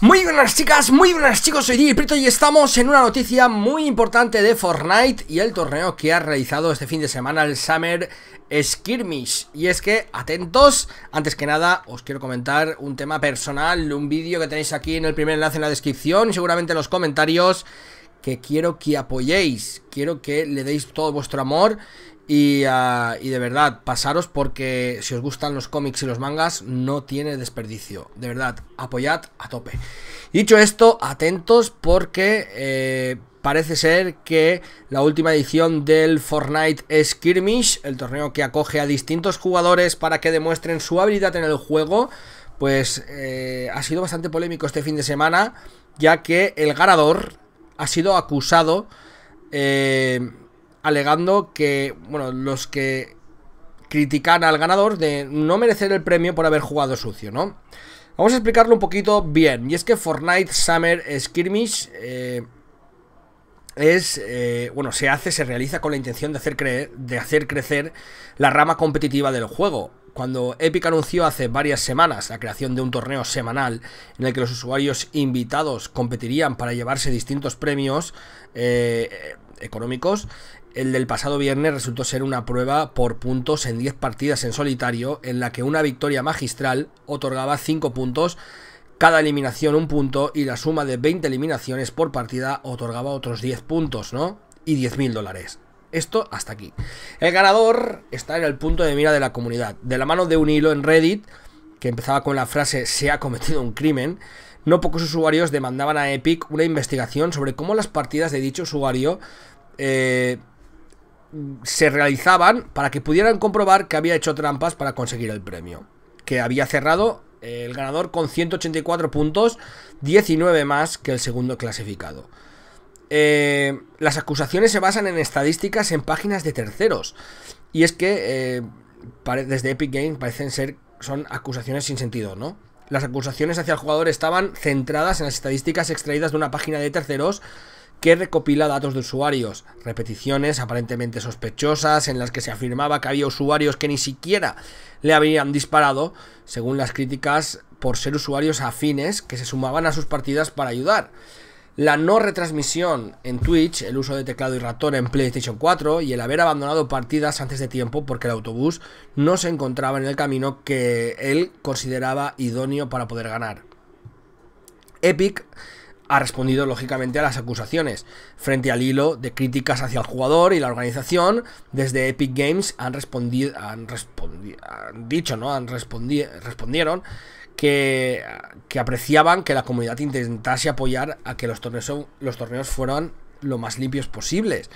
Muy buenas chicas, muy buenas chicos, soy DJ y estamos en una noticia muy importante de Fortnite y el torneo que ha realizado este fin de semana el Summer Skirmish. Y es que, atentos, antes que nada os quiero comentar un tema personal, un vídeo que tenéis aquí en el primer enlace en la descripción y seguramente en los comentarios que quiero que apoyéis, quiero que le deis todo vuestro amor Ah, y, de verdad, pasaros porque si os gustan los cómics y los mangas, no tiene desperdicio. De verdad, apoyad a tope. Dicho esto, atentos porque eh, parece ser que la última edición del Fortnite Skirmish, el torneo que acoge a distintos jugadores para que demuestren su habilidad en el juego, pues eh, ha sido bastante polémico este fin de semana, ya que el ganador ha sido acusado... Eh, alegando que, bueno, los que critican al ganador de no merecer el premio por haber jugado sucio, ¿no? Vamos a explicarlo un poquito bien. Y es que Fortnite Summer Skirmish eh, es, eh, bueno, se hace, se realiza con la intención de hacer, de hacer crecer la rama competitiva del juego. Cuando Epic anunció hace varias semanas la creación de un torneo semanal en el que los usuarios invitados competirían para llevarse distintos premios eh, económicos, el del pasado viernes resultó ser una prueba por puntos en 10 partidas en solitario, en la que una victoria magistral otorgaba 5 puntos, cada eliminación un punto y la suma de 20 eliminaciones por partida otorgaba otros 10 puntos, ¿no? Y 10.000 dólares. Esto hasta aquí. El ganador está en el punto de mira de la comunidad. De la mano de un hilo en Reddit, que empezaba con la frase se ha cometido un crimen, no pocos usuarios demandaban a Epic una investigación sobre cómo las partidas de dicho usuario eh, se realizaban para que pudieran comprobar que había hecho trampas para conseguir el premio. Que había cerrado el ganador con 184 puntos, 19 más que el segundo clasificado. Eh, las acusaciones se basan en estadísticas en páginas de terceros. Y es que eh, desde Epic Games parecen ser son acusaciones sin sentido, ¿no? Las acusaciones hacia el jugador estaban centradas en las estadísticas extraídas de una página de terceros que recopila datos de usuarios, repeticiones aparentemente sospechosas en las que se afirmaba que había usuarios que ni siquiera le habían disparado, según las críticas, por ser usuarios afines que se sumaban a sus partidas para ayudar. La no retransmisión en Twitch, el uso de teclado y ratón en PlayStation 4 y el haber abandonado partidas antes de tiempo porque el autobús no se encontraba en el camino que él consideraba idóneo para poder ganar. Epic ha respondido lógicamente a las acusaciones. Frente al hilo de críticas hacia el jugador y la organización, desde Epic Games han respondido, han, dicho, ¿no? Han respondieron que, apreciaban que la comunidad intentase apoyar a que los torneos, los torneos fueran lo más limpios posibles,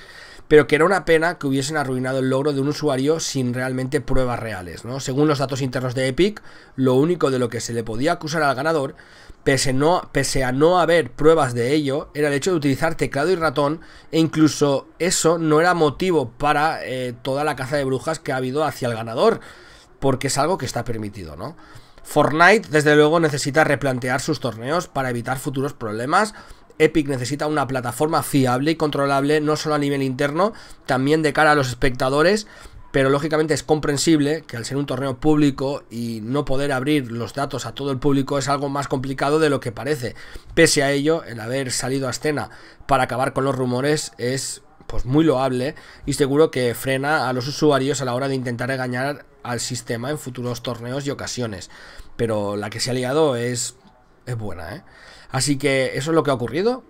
pero que era una pena que hubiesen arruinado el logro de un usuario sin realmente pruebas reales. ¿no? Según los datos internos de Epic, lo único de lo que se le podía acusar al ganador, pese, no, pese a no haber pruebas de ello, era el hecho de utilizar teclado y ratón, e incluso eso no era motivo para eh, toda la caza de brujas que ha habido hacia el ganador, porque es algo que está permitido, ¿no? Fortnite, desde luego, necesita replantear sus torneos para evitar futuros problemas. Epic necesita una plataforma fiable y controlable, no solo a nivel interno, también de cara a los espectadores. Pero lógicamente es comprensible que al ser un torneo público y no poder abrir los datos a todo el público es algo más complicado de lo que parece. Pese a ello, el haber salido a escena para acabar con los rumores es pues muy loable y seguro que frena a los usuarios a la hora de intentar engañar al sistema en futuros torneos y ocasiones. Pero la que se ha liado es, buena, ¿eh? Así que eso es lo que ha ocurrido.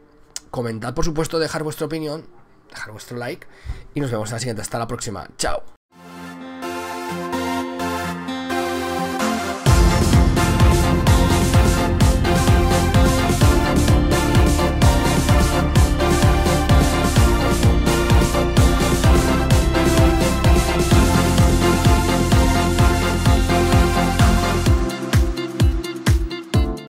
Comentad, por supuesto, dejar vuestra opinión, dejar vuestro like y nos vemos en la siguiente. Hasta la próxima. Chao.